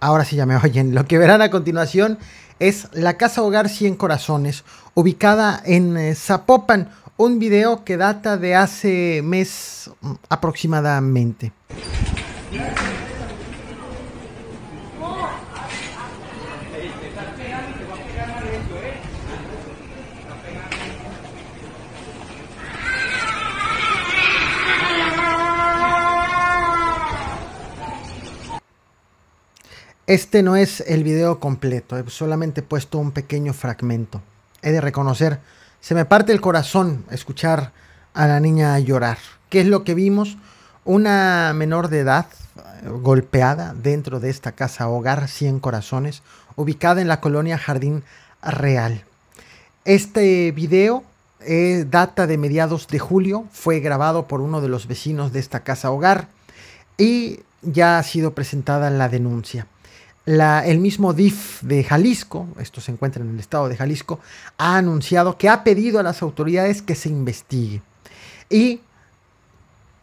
ahora sí ya me oyen, lo que verán a continuación es la Casa Hogar 100 Corazones, ubicada en eh, Zapopan, un video que data de hace mes aproximadamente. Este no es el video completo, he solamente puesto un pequeño fragmento. He de reconocer se me parte el corazón escuchar a la niña llorar. ¿Qué es lo que vimos? Una menor de edad eh, golpeada dentro de esta casa hogar 100 corazones, ubicada en la colonia Jardín Real. Este video eh, data de mediados de julio, fue grabado por uno de los vecinos de esta casa hogar y ya ha sido presentada la denuncia el mismo DIF de Jalisco, esto se encuentra en el estado de Jalisco, ha anunciado que ha pedido a las autoridades que se investigue. Y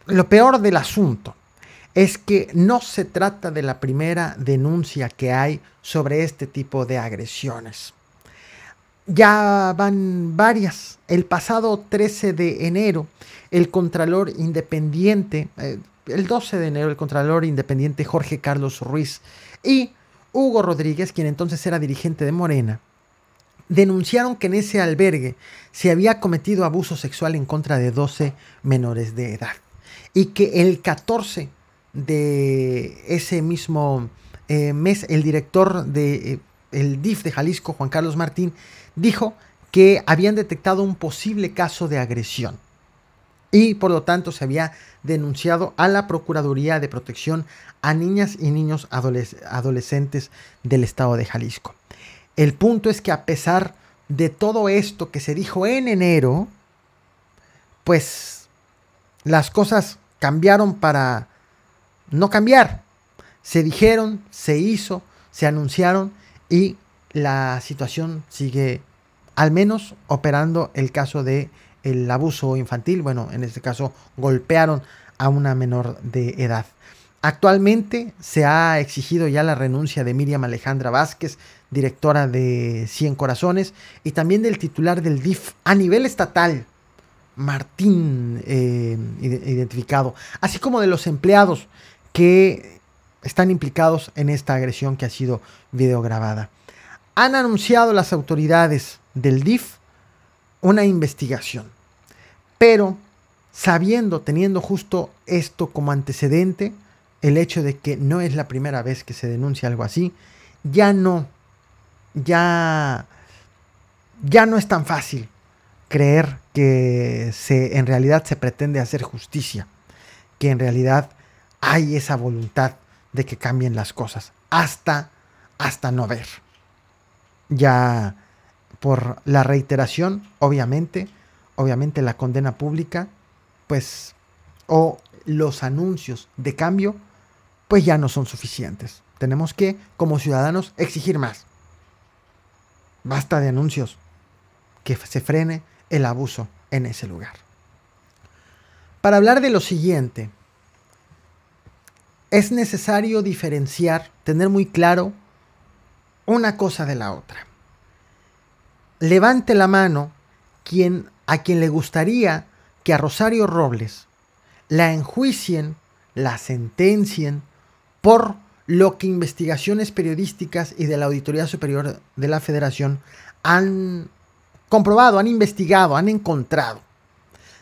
lo peor del asunto es que no se trata de la primera denuncia que hay sobre este tipo de agresiones. Ya van varias. El pasado 13 de enero, el Contralor Independiente, eh, el 12 de enero, el Contralor Independiente Jorge Carlos Ruiz y Hugo Rodríguez, quien entonces era dirigente de Morena, denunciaron que en ese albergue se había cometido abuso sexual en contra de 12 menores de edad y que el 14 de ese mismo eh, mes el director de eh, el DIF de Jalisco, Juan Carlos Martín, dijo que habían detectado un posible caso de agresión y por lo tanto se había denunciado a la Procuraduría de Protección a Niñas y Niños Adolescentes del Estado de Jalisco. El punto es que a pesar de todo esto que se dijo en enero, pues las cosas cambiaron para no cambiar. Se dijeron, se hizo, se anunciaron y la situación sigue al menos operando el caso de el abuso infantil, bueno, en este caso golpearon a una menor de edad. Actualmente se ha exigido ya la renuncia de Miriam Alejandra Vázquez, directora de Cien Corazones, y también del titular del DIF a nivel estatal, Martín, eh, identificado, así como de los empleados que están implicados en esta agresión que ha sido videograbada. Han anunciado las autoridades del DIF una investigación. Pero sabiendo, teniendo justo esto como antecedente, el hecho de que no es la primera vez que se denuncia algo así, ya no, ya, ya no es tan fácil creer que se, en realidad se pretende hacer justicia, que en realidad hay esa voluntad de que cambien las cosas, hasta, hasta no ver. Ya por la reiteración, obviamente, obviamente la condena pública, pues, o los anuncios de cambio, pues ya no son suficientes. Tenemos que, como ciudadanos, exigir más. Basta de anuncios. Que se frene el abuso en ese lugar. Para hablar de lo siguiente, es necesario diferenciar, tener muy claro una cosa de la otra levante la mano quien, a quien le gustaría que a Rosario Robles la enjuicien, la sentencien por lo que investigaciones periodísticas y de la Auditoría Superior de la Federación han comprobado, han investigado, han encontrado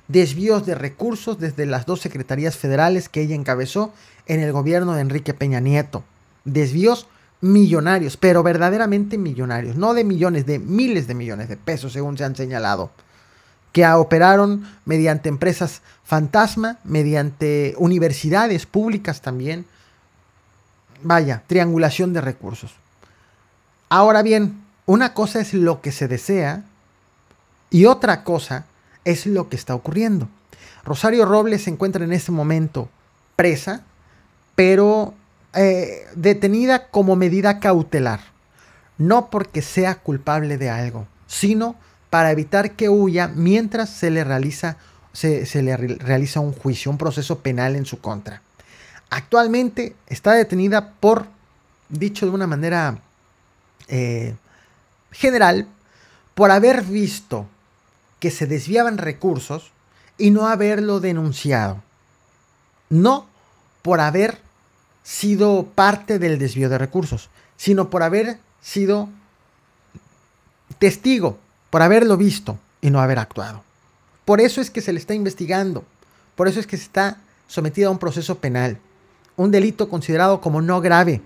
desvíos de recursos desde las dos secretarías federales que ella encabezó en el gobierno de Enrique Peña Nieto. Desvíos millonarios, pero verdaderamente millonarios, no de millones, de miles de millones de pesos, según se han señalado, que operaron mediante empresas fantasma, mediante universidades públicas también. Vaya, triangulación de recursos. Ahora bien, una cosa es lo que se desea y otra cosa es lo que está ocurriendo. Rosario Robles se encuentra en este momento presa, pero eh, detenida como medida cautelar, no porque sea culpable de algo, sino para evitar que huya mientras se le realiza, se, le realiza un juicio, un proceso penal en su contra. Actualmente está detenida por, dicho de una manera eh, general, por haber visto que se desviaban recursos y no haberlo denunciado. No por haber sido parte del desvío de recursos, sino por haber sido testigo, por haberlo visto y no haber actuado. Por eso es que se le está investigando, por eso es que se está sometido a un proceso penal, un delito considerado como no grave.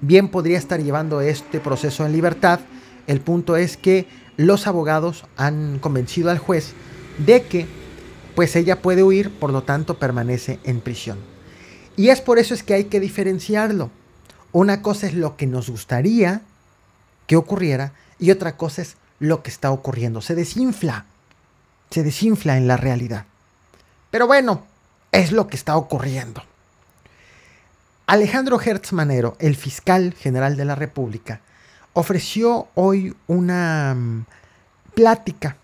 Bien podría estar llevando este proceso en libertad. El punto es que los abogados han convencido al juez de que pues ella puede huir, por lo tanto permanece en prisión. Y es por eso es que hay que diferenciarlo. Una cosa es lo que nos gustaría que ocurriera y otra cosa es lo que está ocurriendo. Se desinfla, se desinfla en la realidad. Pero bueno, es lo que está ocurriendo. Alejandro Hertz el fiscal general de la República, ofreció hoy una mm, plática,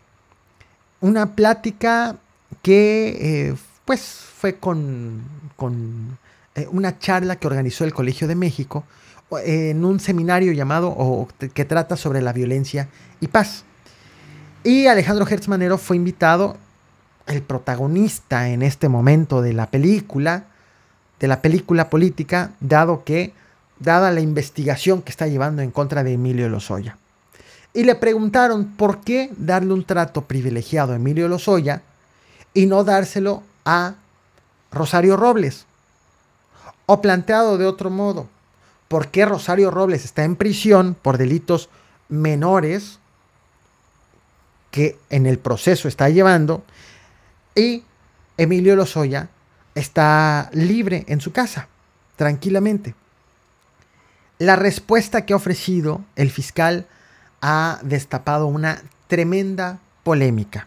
una plática que eh, pues fue con, eh, una charla que organizó el Colegio de México eh, en un seminario llamado que trata sobre la violencia y paz. Y Alejandro Hertzmanero fue invitado, el protagonista en este momento de la película, de la película política, dado que, dada la investigación que está llevando en contra de Emilio Lozoya. Y le preguntaron por qué darle un trato privilegiado a Emilio Lozoya y no dárselo a Rosario Robles. O planteado de otro modo, ¿por qué Rosario Robles está en prisión por delitos menores que en el proceso está llevando y Emilio Lozoya está libre en su casa, tranquilamente? La respuesta que ha ofrecido el fiscal ha destapado una tremenda polémica.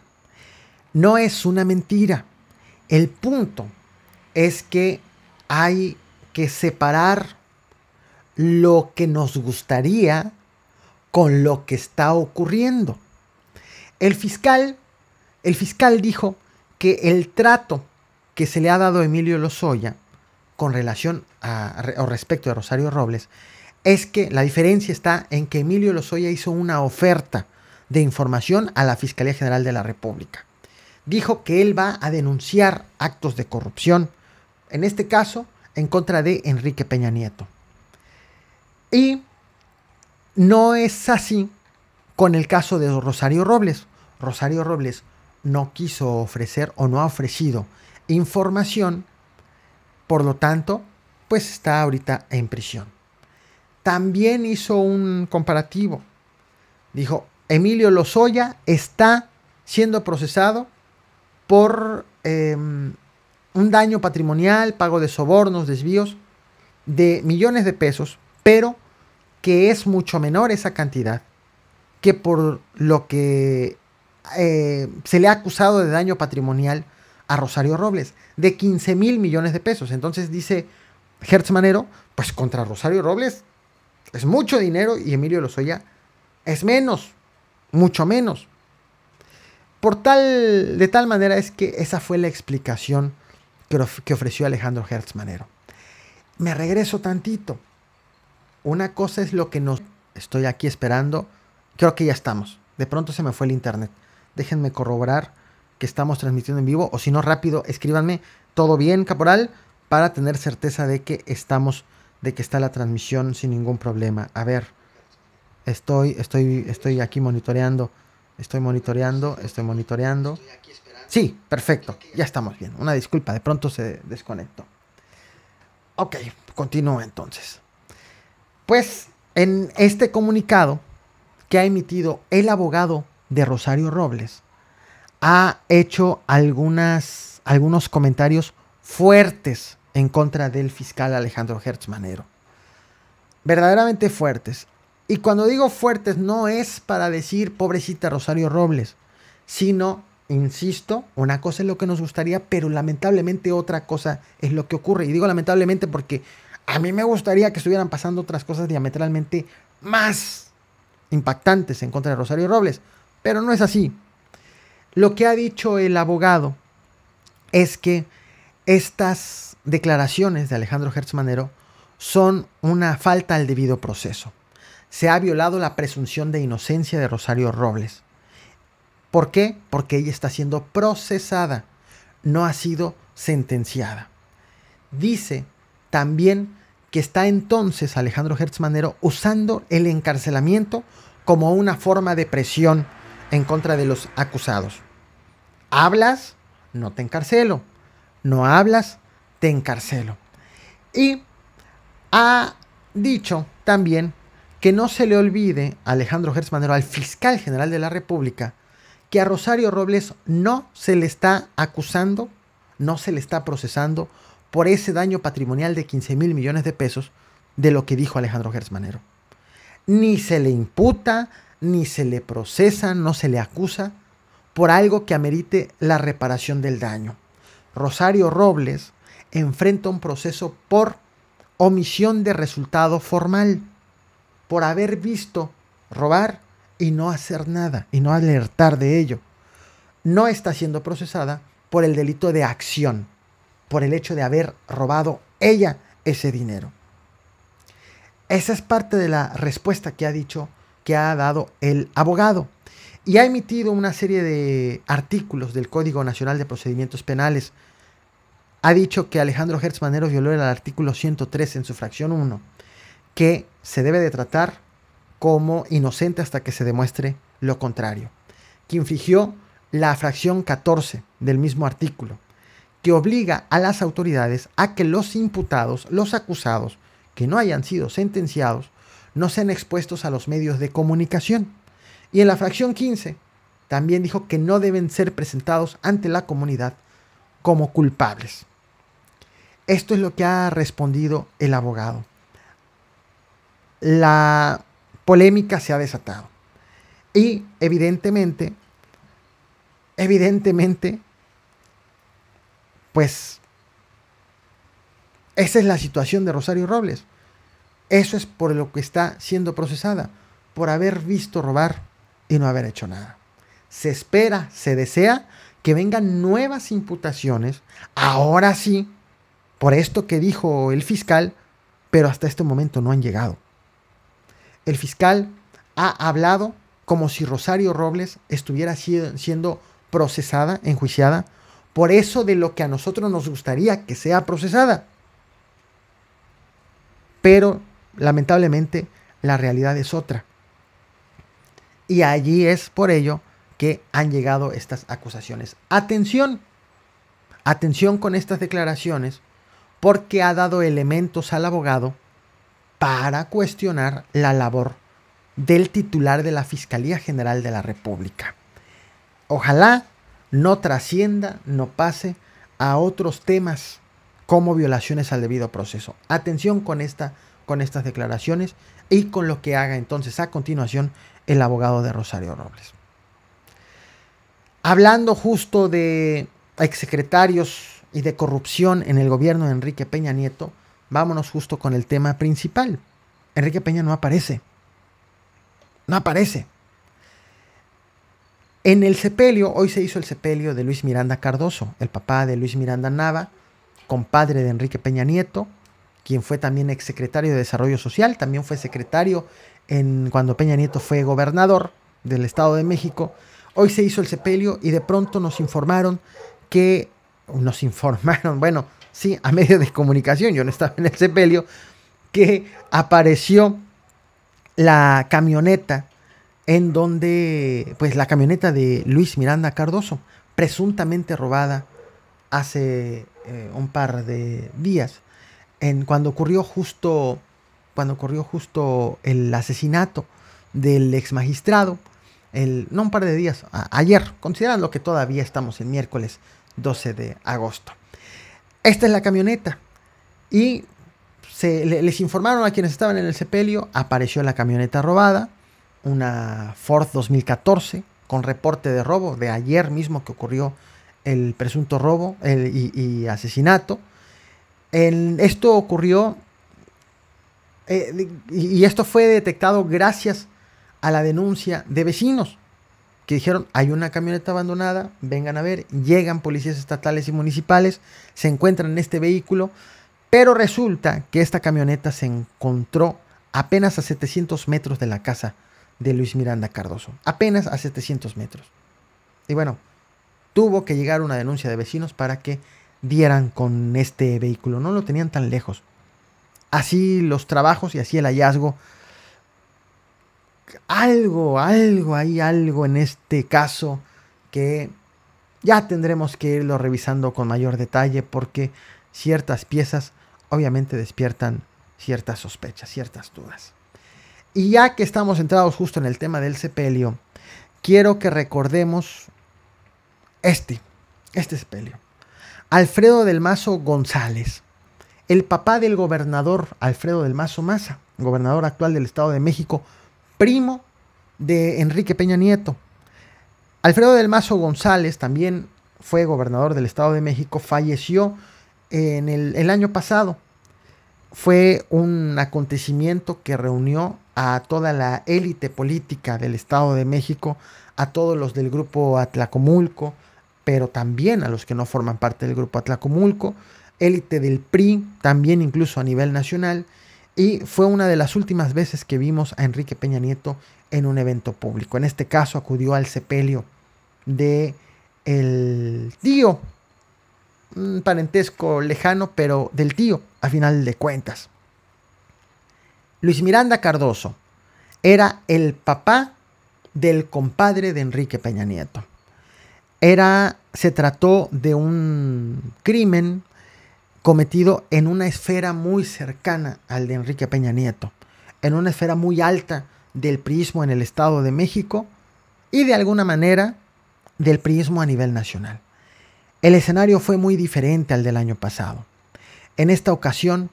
No es una mentira. El punto es que hay que separar lo que nos gustaría con lo que está ocurriendo. El fiscal, el fiscal dijo que el trato que se le ha dado a Emilio Lozoya con relación a, o respecto a Rosario Robles es que la diferencia está en que Emilio Lozoya hizo una oferta de información a la Fiscalía General de la República. Dijo que él va a denunciar actos de corrupción en este caso en contra de Enrique Peña Nieto. Y no es así con el caso de Rosario Robles. Rosario Robles no quiso ofrecer o no ha ofrecido información, por lo tanto, pues está ahorita en prisión. También hizo un comparativo. Dijo, Emilio Lozoya está siendo procesado por em, un daño patrimonial, pago de sobornos, desvíos de millones de pesos, pero que es mucho menor esa cantidad que por lo que eh, se le ha acusado de daño patrimonial a Rosario Robles, de 15 mil millones de pesos. Entonces dice Hertzmanero, pues contra Rosario Robles es mucho dinero y Emilio Lozoya es menos, mucho menos. Por tal, de tal manera es que esa fue la explicación que, ofreció Alejandro Hertz Manero. Me regreso tantito. Una cosa es lo que nos... Estoy aquí esperando. Creo que ya estamos. De pronto se me fue el internet. Déjenme corroborar que estamos transmitiendo en vivo. O si no, rápido, escríbanme. Todo bien, caporal. Para tener certeza de que estamos... De que está la transmisión sin ningún problema. A ver. Estoy, estoy, estoy aquí monitoreando. Estoy monitoreando. Estoy monitoreando. Sí, perfecto. Ya estamos bien. Una disculpa, de pronto se desconectó. Ok, continúo entonces. Pues en este comunicado que ha emitido el abogado de Rosario Robles, ha hecho algunas, algunos comentarios fuertes en contra del fiscal Alejandro Hertz Verdaderamente fuertes. Y cuando digo fuertes no es para decir pobrecita Rosario Robles, sino insisto, una cosa es lo que nos gustaría, pero lamentablemente otra cosa es lo que ocurre. Y digo lamentablemente porque a mí me gustaría que estuvieran pasando otras cosas diametralmente más impactantes en contra de Rosario Robles, pero no es así. Lo que ha dicho el abogado es que estas declaraciones de Alejandro hertzmanero son una falta al debido proceso. Se ha violado la presunción de inocencia de Rosario Robles. ¿Por qué? Porque ella está siendo procesada, no ha sido sentenciada. Dice también que está entonces Alejandro Hertzmanero usando el encarcelamiento como una forma de presión en contra de los acusados. Hablas, no te encarcelo. No hablas, te encarcelo. Y ha dicho también que no se le olvide a Alejandro Hertzmanero, al fiscal general de la República, que a Rosario Robles no se le está acusando, no se le está procesando por ese daño patrimonial de 15 mil millones de pesos de lo que dijo Alejandro Gersmanero. Ni se le imputa, ni se le procesa, no se le acusa por algo que amerite la reparación del daño. Rosario Robles enfrenta un proceso por omisión de resultado formal, por haber visto robar y no hacer nada y no alertar de ello. No está siendo procesada por el delito de acción, por el hecho de haber robado ella ese dinero. Esa es parte de la respuesta que ha dicho, que ha dado el abogado. Y ha emitido una serie de artículos del Código Nacional de Procedimientos Penales. Ha dicho que Alejandro Hertz Manero violó el artículo 103 en su fracción 1, que se debe de tratar como inocente hasta que se demuestre lo contrario, que infligió la fracción 14 del mismo artículo, que obliga a las autoridades a que los imputados, los acusados, que no hayan sido sentenciados, no sean expuestos a los medios de comunicación. Y en la fracción 15 también dijo que no deben ser presentados ante la comunidad como culpables. Esto es lo que ha respondido el abogado. La polémica se ha desatado. Y evidentemente, evidentemente, pues esa es la situación de Rosario Robles. Eso es por lo que está siendo procesada, por haber visto robar y no haber hecho nada. Se espera, se desea que vengan nuevas imputaciones, ahora sí, por esto que dijo el fiscal, pero hasta este momento no han llegado. El fiscal ha hablado como si Rosario Robles estuviera siendo procesada, enjuiciada, por eso de lo que a nosotros nos gustaría que sea procesada. Pero lamentablemente la realidad es otra. Y allí es por ello que han llegado estas acusaciones. Atención, atención con estas declaraciones, porque ha dado elementos al abogado para cuestionar la labor del titular de la Fiscalía General de la República. Ojalá no trascienda, no pase a otros temas como violaciones al debido proceso. Atención con, esta, con estas declaraciones y con lo que haga entonces a continuación el abogado de Rosario Robles. Hablando justo de exsecretarios y de corrupción en el gobierno de Enrique Peña Nieto, vámonos justo con el tema principal. Enrique Peña no aparece. No aparece. En el sepelio, hoy se hizo el sepelio de Luis Miranda Cardoso, el papá de Luis Miranda Nava, compadre de Enrique Peña Nieto, quien fue también exsecretario de Desarrollo Social, también fue secretario en, cuando Peña Nieto fue gobernador del Estado de México. Hoy se hizo el sepelio y de pronto nos informaron que, nos informaron, bueno, sí, a medio de comunicación, yo no estaba en el sepelio, que apareció la camioneta en donde, pues la camioneta de Luis Miranda Cardoso, presuntamente robada hace eh, un par de días, en cuando ocurrió justo, cuando ocurrió justo el asesinato del ex magistrado, el, no un par de días, ayer, considerando que todavía estamos el miércoles 12 de agosto esta es la camioneta. Y se, les informaron a quienes estaban en el sepelio, apareció la camioneta robada, una Ford 2014 con reporte de robo de ayer mismo que ocurrió el presunto robo y, asesinato. esto ocurrió eh, y esto fue detectado gracias a la denuncia de vecinos que dijeron, hay una camioneta abandonada, vengan a ver, llegan policías estatales y municipales, se encuentran en este vehículo, pero resulta que esta camioneta se encontró apenas a 700 metros de la casa de Luis Miranda Cardoso, apenas a 700 metros. Y bueno, tuvo que llegar una denuncia de vecinos para que dieran con este vehículo, no lo tenían tan lejos. Así los trabajos y así el hallazgo algo, algo, hay algo en este caso que ya tendremos que irlo revisando con mayor detalle porque ciertas piezas obviamente despiertan ciertas sospechas, ciertas dudas. Y ya que estamos entrados justo en el tema del sepelio, quiero que recordemos este, este sepelio. Alfredo del Mazo González, el papá del gobernador Alfredo del Mazo Maza, gobernador actual del Estado de México, primo de Enrique Peña Nieto. Alfredo del Mazo González también fue gobernador del Estado de México, falleció en el, el año pasado. Fue un acontecimiento que reunió a toda la élite política del Estado de México, a todos los del grupo Atlacomulco, pero también a los que no forman parte del grupo Atlacomulco, élite del PRI, también incluso a nivel nacional, y fue una de las últimas veces que vimos a Enrique Peña Nieto en un evento público. En este caso acudió al sepelio de el tío, un parentesco lejano, pero del tío, a final de cuentas. Luis Miranda Cardoso era el papá del compadre de Enrique Peña Nieto. Era, se trató de un crimen cometido en una esfera muy cercana al de Enrique Peña Nieto, en una esfera muy alta del priismo en el Estado de México y de alguna manera del priismo a nivel nacional. El escenario fue muy diferente al del año pasado. En esta ocasión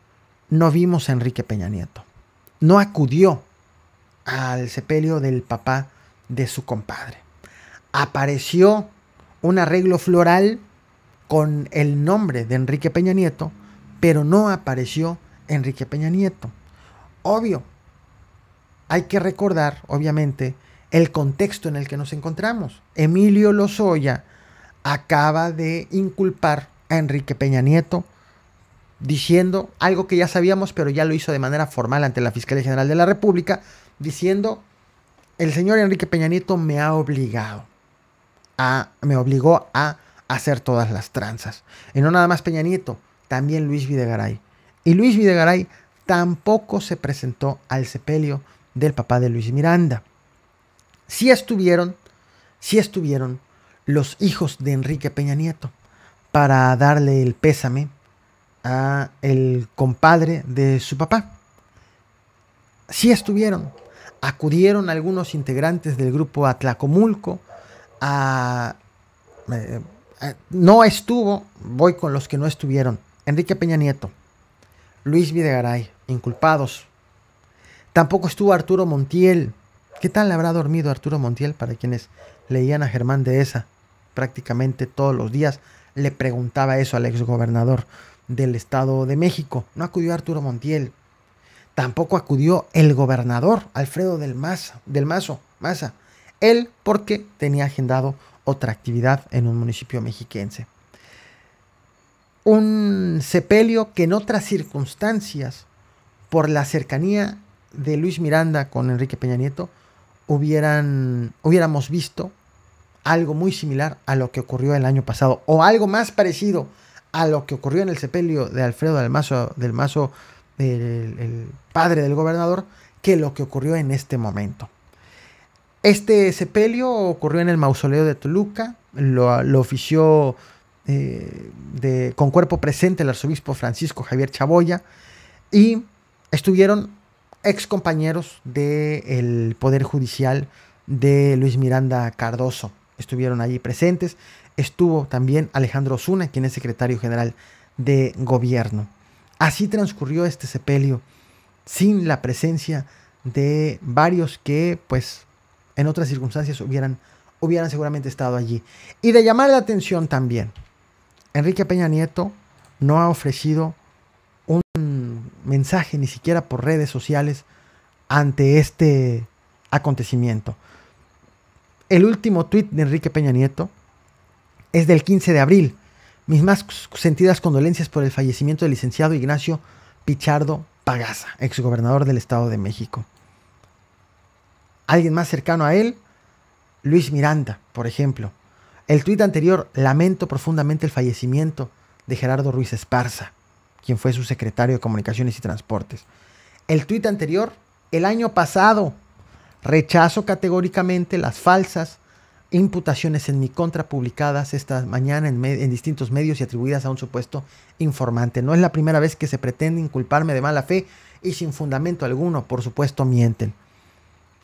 no vimos a Enrique Peña Nieto. No acudió al sepelio del papá de su compadre. Apareció un arreglo floral con el nombre de Enrique Peña Nieto, pero no apareció Enrique Peña Nieto. Obvio, hay que recordar, obviamente, el contexto en el que nos encontramos. Emilio Lozoya acaba de inculpar a Enrique Peña Nieto diciendo algo que ya sabíamos, pero ya lo hizo de manera formal ante la Fiscalía General de la República, diciendo, el señor Enrique Peña Nieto me ha obligado, a, me obligó a hacer todas las tranzas. Y no nada más Peña Nieto, también Luis Videgaray. Y Luis Videgaray tampoco se presentó al sepelio del papá de Luis Miranda. Sí estuvieron, sí estuvieron los hijos de Enrique Peña Nieto para darle el pésame a el compadre de su papá. Sí estuvieron. Acudieron algunos integrantes del grupo Atlacomulco a eh, no estuvo, voy con los que no estuvieron. Enrique Peña Nieto, Luis Videgaray, inculpados. Tampoco estuvo Arturo Montiel. ¿Qué tal habrá dormido Arturo Montiel? Para quienes leían a Germán de esa prácticamente todos los días, le preguntaba eso al exgobernador del Estado de México. No acudió Arturo Montiel. Tampoco acudió el gobernador Alfredo del Mazo, del Mazo, Él porque tenía agendado otra actividad en un municipio mexiquense. Un sepelio que en otras circunstancias, por la cercanía de Luis Miranda con Enrique Peña Nieto, hubieran, hubiéramos visto algo muy similar a lo que ocurrió el año pasado, o algo más parecido a lo que ocurrió en el sepelio de Alfredo del Mazo, del el padre del gobernador, que lo que ocurrió en este momento. Este sepelio ocurrió en el mausoleo de Toluca, lo, ofició eh, con cuerpo presente el arzobispo Francisco Javier Chaboya y estuvieron ex compañeros del Poder Judicial de Luis Miranda Cardoso. Estuvieron allí presentes. Estuvo también Alejandro Osuna, quien es secretario general de gobierno. Así transcurrió este sepelio, sin la presencia de varios que pues en otras circunstancias hubieran, hubieran seguramente estado allí. Y de llamar la atención también, Enrique Peña Nieto no ha ofrecido un mensaje ni siquiera por redes sociales ante este acontecimiento. El último tuit de Enrique Peña Nieto es del 15 de abril. Mis más sentidas condolencias por el fallecimiento del licenciado Ignacio Pichardo Pagaza, exgobernador del Estado de México alguien más cercano a él, Luis Miranda, por ejemplo. El tuit anterior, lamento profundamente el fallecimiento de Gerardo Ruiz Esparza, quien fue su secretario de Comunicaciones y Transportes. El tuit anterior, el año pasado, rechazo categóricamente las falsas imputaciones en mi contra publicadas esta mañana en, en, distintos medios y atribuidas a un supuesto informante. No es la primera vez que se pretende inculparme de mala fe y sin fundamento alguno, por supuesto, mienten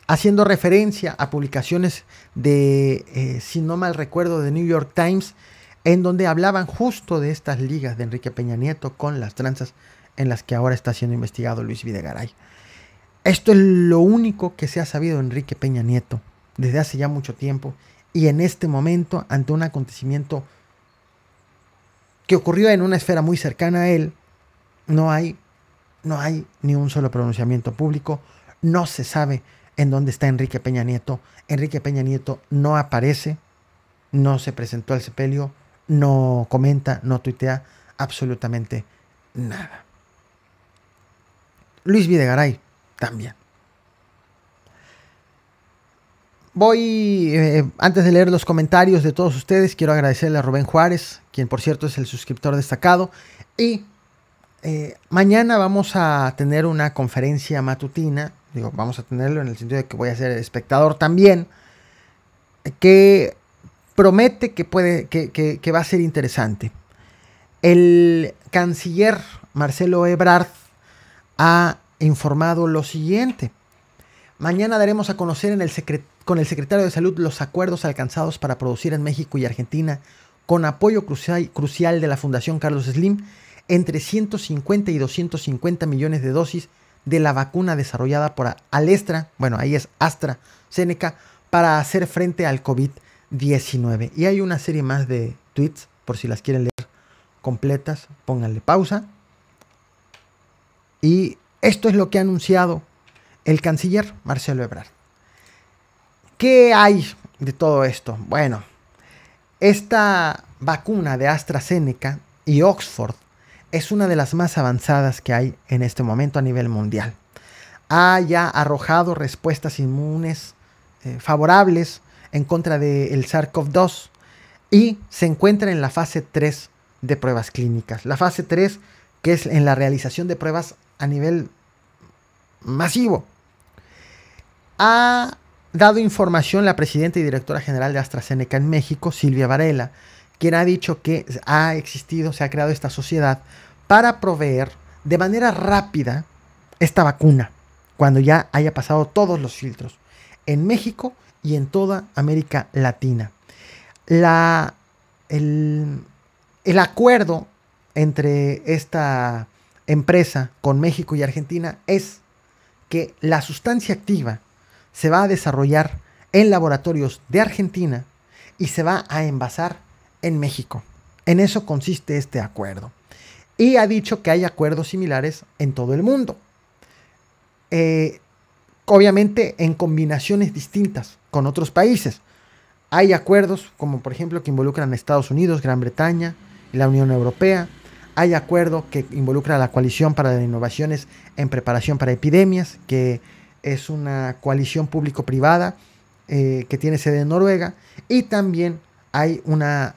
haciendo referencia a publicaciones de, eh, si no mal recuerdo, de New York Times, en donde hablaban justo de estas ligas de Enrique Peña Nieto con las tranzas en las que ahora está siendo investigado Luis Videgaray. Esto es lo único que se ha sabido de Enrique Peña Nieto desde hace ya mucho tiempo y en este momento ante un acontecimiento que ocurrió en una esfera muy cercana a él, no hay, no hay ni un solo pronunciamiento público, no se sabe en dónde está Enrique Peña Nieto. Enrique Peña Nieto no aparece, no se presentó al sepelio, no comenta, no tuitea absolutamente nada. Luis Videgaray también. Voy, eh, antes de leer los comentarios de todos ustedes, quiero agradecerle a Rubén Juárez, quien por cierto es el suscriptor destacado. Y eh, mañana vamos a tener una conferencia matutina digo, vamos a tenerlo en el sentido de que voy a ser espectador también, que promete que, puede, que, va a ser interesante. El canciller Marcelo Ebrard ha informado lo siguiente. Mañana daremos a conocer en el con el secretario de Salud los acuerdos alcanzados para producir en México y Argentina con apoyo crucial, crucial de la Fundación Carlos Slim entre 150 y 250 millones de dosis de la vacuna desarrollada por Alestra, bueno, ahí es Astra para hacer frente al COVID-19. Y hay una serie más de tweets, por si las quieren leer completas, pónganle pausa. Y esto es lo que ha anunciado el canciller Marcelo Ebrard. ¿Qué hay de todo esto? Bueno, esta vacuna de AstraZeneca y Oxford es una de las más avanzadas que hay en este momento a nivel mundial. Ha ya arrojado respuestas inmunes eh, favorables en contra del de SARS-CoV-2 y se encuentra en la fase 3 de pruebas clínicas. La fase 3 que es en la realización de pruebas a nivel masivo. Ha dado información la presidenta y directora general de AstraZeneca en México, Silvia Varela, quien ha dicho que ha existido, se ha creado esta sociedad para proveer de manera rápida esta vacuna, cuando ya haya pasado todos los filtros, en México y en toda América Latina. La, el, el acuerdo entre esta empresa con México y Argentina es que la sustancia activa se va a desarrollar en laboratorios de Argentina y se va a envasar en México. En eso consiste este acuerdo. Y ha dicho que hay acuerdos similares en todo el mundo. Eh, obviamente en combinaciones distintas con otros países. Hay acuerdos, como por ejemplo, que involucran a Estados Unidos, Gran Bretaña, y la Unión Europea. Hay acuerdos que involucra a la Coalición para las Innovaciones en Preparación para Epidemias, que es una coalición público-privada eh, que tiene sede en Noruega. Y también hay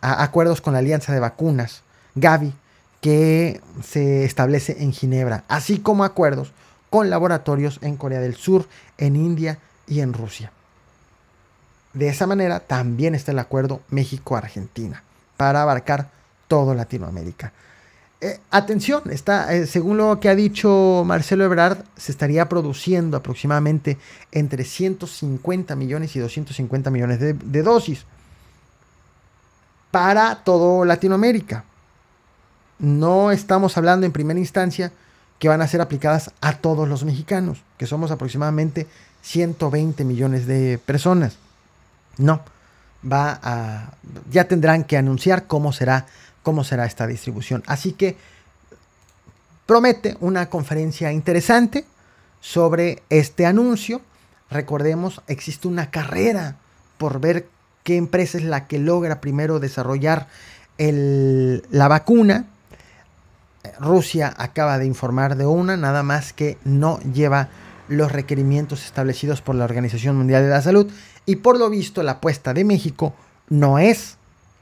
acuerdos con la Alianza de Vacunas, Gavi, que se establece en Ginebra, así como acuerdos con laboratorios en Corea del Sur, en India y en Rusia. De esa manera también está el acuerdo México-Argentina para abarcar todo Latinoamérica. Eh, atención, está, eh, según lo que ha dicho Marcelo Ebrard, se estaría produciendo aproximadamente entre 150 millones y 250 millones de dosis para todo Latinoamérica. No estamos hablando en primera instancia que van a ser aplicadas a todos los mexicanos, que somos aproximadamente 120 millones de personas. No, va a ya tendrán que anunciar cómo será cómo será esta distribución. Así que promete una conferencia interesante sobre este anuncio. Recordemos, existe una carrera por ver qué empresa es la que logra primero desarrollar la vacuna. Rusia acaba de informar de una, nada más que no lleva los requerimientos establecidos por la Organización Mundial de la Salud y por lo visto la apuesta de México no es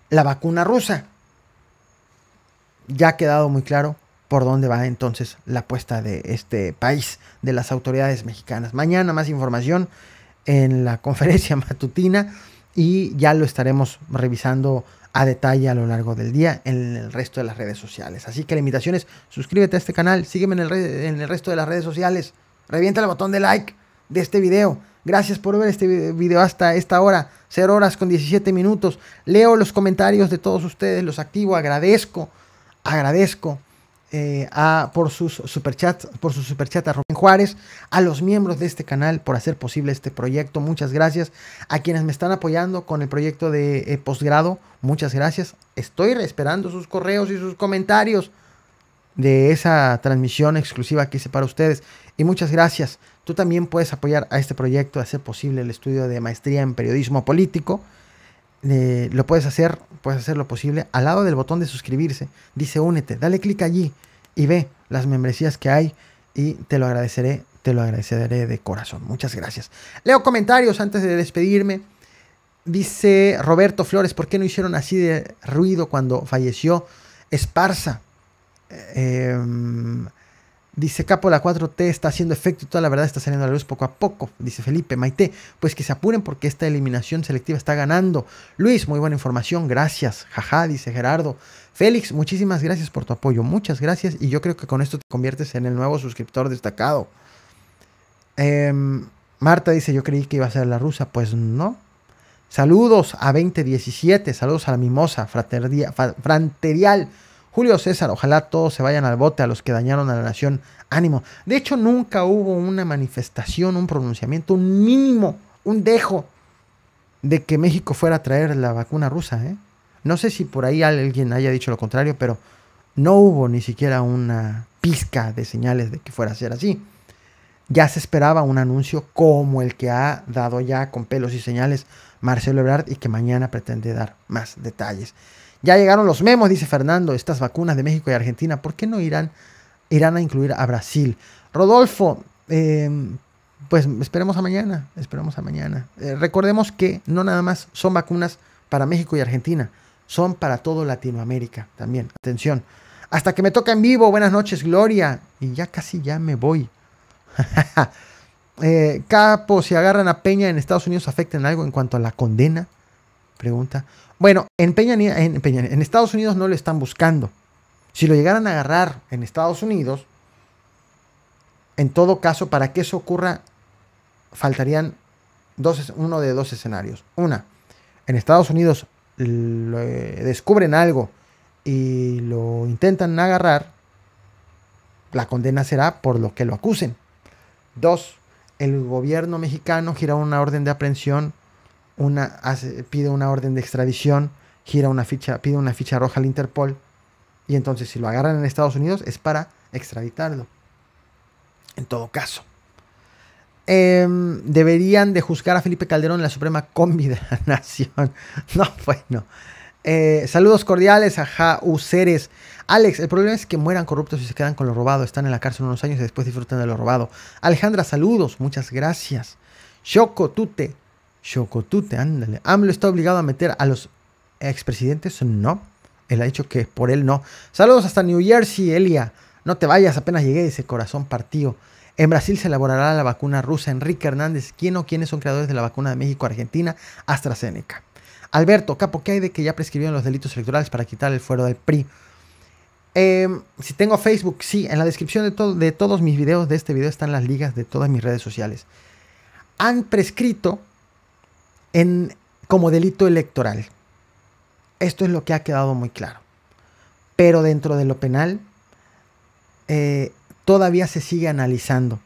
la vacuna rusa. Ya ha quedado muy claro por dónde va entonces la apuesta de este país, de las autoridades mexicanas. Mañana más información en la conferencia matutina y ya lo estaremos revisando a detalle a lo largo del día en el resto de las redes sociales. Así que la invitación es suscríbete a este canal, sígueme en el, resto de las redes sociales, revienta el botón de like de este video. Gracias por ver este video hasta esta hora, 0 horas con 17 minutos. Leo los comentarios de todos ustedes, los activo, agradezco, agradezco eh, a, por sus superchats, por su superchat a Rubén Juárez, a los miembros de este canal por hacer posible este proyecto, muchas gracias, a quienes me están apoyando con el proyecto de eh, posgrado, muchas gracias, estoy esperando sus correos y sus comentarios de esa transmisión exclusiva que hice para ustedes y muchas gracias, tú también puedes apoyar a este proyecto, de hacer posible el estudio de maestría en periodismo político, eh, lo puedes hacer, puedes hacer lo posible. Al lado del botón de suscribirse, dice únete, dale clic allí y ve las membresías que hay y te lo agradeceré, te lo agradeceré de corazón. Muchas gracias. Leo comentarios antes de despedirme. Dice Roberto Flores, ¿por qué no hicieron así de ruido cuando falleció Esparza? Eh, em, Dice Capo, la 4T está haciendo efecto y toda la verdad está saliendo a la luz poco a poco. Dice Felipe, Maite, pues que se apuren porque esta eliminación selectiva está ganando. Luis, muy buena información, gracias. Jaja, dice Gerardo. Félix, muchísimas gracias por tu apoyo, muchas gracias. Y yo creo que con esto te conviertes en el nuevo suscriptor destacado. Em, Marta dice, yo creí que iba a ser la rusa, pues no. Saludos a 2017, saludos a la mimosa, fraterial. Julio César, ojalá todos se vayan al bote a los que dañaron a la nación. Ánimo. De hecho, nunca hubo una manifestación, un pronunciamiento, un mínimo, un dejo de que México fuera a traer la vacuna rusa. ¿eh? No sé si por ahí alguien haya dicho lo contrario, pero no hubo ni siquiera una pizca de señales de que fuera a ser así. Ya se esperaba un anuncio como el que ha dado ya con pelos y señales Marcelo Ebrard y que mañana pretende dar más detalles. Ya llegaron los memos, dice Fernando, estas vacunas de México y Argentina, ¿por qué no irán, irán a incluir a Brasil? Rodolfo, em, pues esperemos a mañana, esperemos a mañana. Eh, recordemos que no nada más son vacunas para México y Argentina, son para todo Latinoamérica también. Atención. Hasta que me toca en vivo, buenas noches, Gloria. Y ya casi ya me voy. Eh, capo, si agarran a Peña en Estados Unidos, ¿afectan algo en cuanto a la condena? Pregunta. Bueno, en, Peña, en, Estados Unidos no lo están buscando. Si lo llegaran a agarrar en Estados Unidos, en todo caso, para que eso ocurra, faltarían dos, uno de dos escenarios. Una, en Estados Unidos descubren algo y lo intentan agarrar, la condena será por lo que lo acusen. Dos, el gobierno mexicano gira una orden de aprehensión pide una orden de extradición, gira una ficha, pide una ficha roja al Interpol, y entonces si lo agarran en Estados Unidos es para extraditarlo. En todo caso. Em, deberían de juzgar a Felipe Calderón en la Suprema Combi de Nación. No, bueno. Eh, saludos cordiales a Jauseres Alex, el problema es que mueran corruptos y se quedan con lo robado. Están en la cárcel unos años y después disfrutan de lo robado. Alejandra, saludos. Muchas gracias. Choco, Tute, Chocotute, ándale. AMLO está obligado a meter a los expresidentes, no. Él ha dicho que por él no. Saludos hasta New Jersey, Elia. No te vayas, apenas llegué, ese corazón partido. En Brasil se elaborará la vacuna rusa. Enrique Hernández, ¿quién o quiénes son creadores de la vacuna de México, Argentina, AstraZeneca? Alberto, Capo, ¿qué hay de que ya prescribieron los delitos electorales para quitar el fuero del PRI? Em, si tengo Facebook, sí, en la descripción de todos mis videos de este video están las ligas de todas mis redes sociales. Han prescrito en, como delito electoral. Esto es lo que ha quedado muy claro. Pero dentro de lo penal eh, todavía se sigue analizando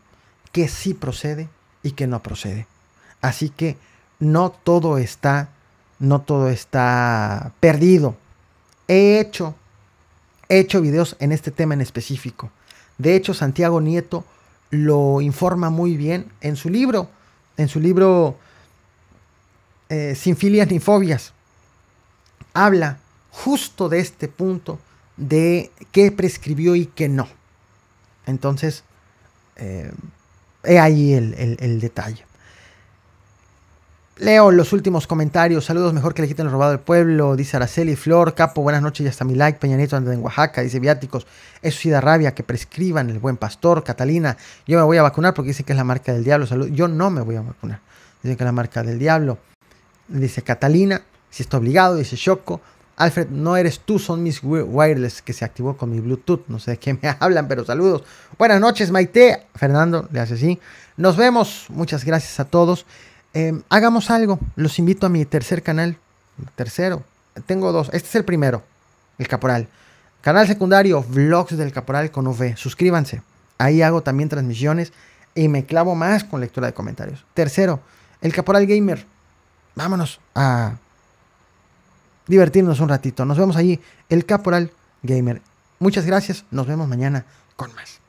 qué sí procede y que no procede. Así que no todo está, no todo está perdido. He hecho, he hecho videos en este tema en específico. De hecho, Santiago Nieto lo informa muy bien en su libro, en su libro eh, sin filias ni fobias, habla justo de este punto de qué prescribió y qué no. Entonces, eh, he ahí el, detalle. Leo los últimos comentarios. Saludos, mejor que le quiten el robado del pueblo. Dice Araceli Flor, Capo, buenas noches, ya está mi like. Peña Nieto anda en Oaxaca. Dice Viáticos, eso sí da rabia, que prescriban el buen pastor. Catalina, yo me voy a vacunar porque dice que es la marca del diablo. Yo no me voy a vacunar. Dicen que es la marca del diablo dice Catalina, si está obligado, dice Choco Alfred, no eres tú, son mis wireless que se activó con mi Bluetooth. No sé de qué me hablan, pero saludos. Buenas noches, Maite. Fernando le hace así. Nos vemos. Muchas gracias a todos. Em, hagamos algo. Los invito a mi tercer canal. Tercero. Tengo dos. Este es el primero. El Caporal. Canal secundario, Vlogs del Caporal con UV. Suscríbanse. Ahí hago también transmisiones y me clavo más con lectura de comentarios. Tercero, el Caporal Gamer vámonos a divertirnos un ratito. Nos vemos allí, el Caporal Gamer. Muchas gracias, nos vemos mañana con más.